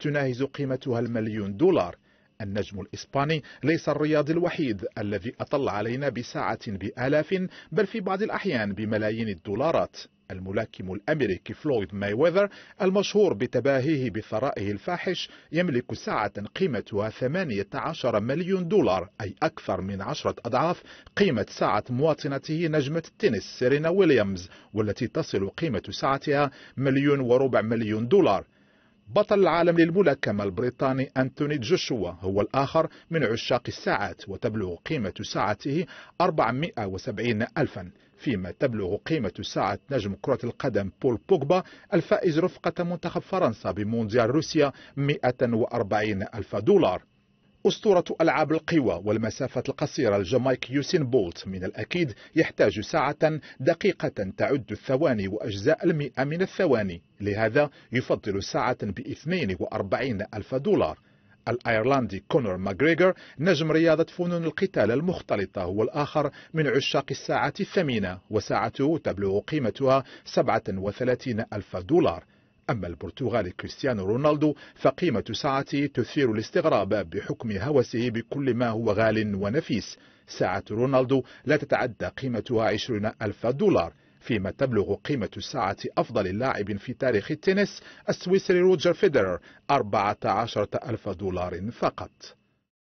تناهز قيمتها المليون دولار النجم الإسباني ليس الرياضي الوحيد الذي أطل علينا بساعة بآلاف بل في بعض الأحيان بملايين الدولارات الملاكم الأمريكي فلويد مايويذر المشهور بتباهيه بثرائه الفاحش يملك ساعة قيمتها 18 مليون دولار أي أكثر من عشرة أضعاف قيمة ساعة مواطنته نجمة التنس سيرينا ويليامز والتي تصل قيمة ساعتها مليون وربع مليون دولار بطل العالم للملاكمة البريطاني أنتوني جوشوا هو الآخر من عشاق الساعات وتبلغ قيمة ساعته 470 ألفا فيما تبلغ قيمة ساعة نجم كرة القدم بول بوغبا الفائز رفقة منتخب فرنسا بمونديال روسيا 140 ألف دولار أسطورة ألعاب القوى والمسافة القصيرة الجامايك يوسين بولت من الأكيد يحتاج ساعة دقيقة تعد الثواني وأجزاء المئة من الثواني لهذا يفضل ساعة ب 42 ألف دولار الأيرلندي كونور ماغريغر نجم رياضة فنون القتال المختلطة هو الآخر من عشاق الساعة الثمينة وساعته تبلغ قيمتها 37 ألف دولار أما البرتغالي كريستيانو رونالدو فقيمة ساعته تثير الاستغراب بحكم هوسه بكل ما هو غال ونفيس ساعة رونالدو لا تتعدى قيمتها 20 ألف دولار فيما تبلغ قيمة ساعة أفضل لاعب في تاريخ التنس السويسري روجر فيدرر 14 ألف دولار فقط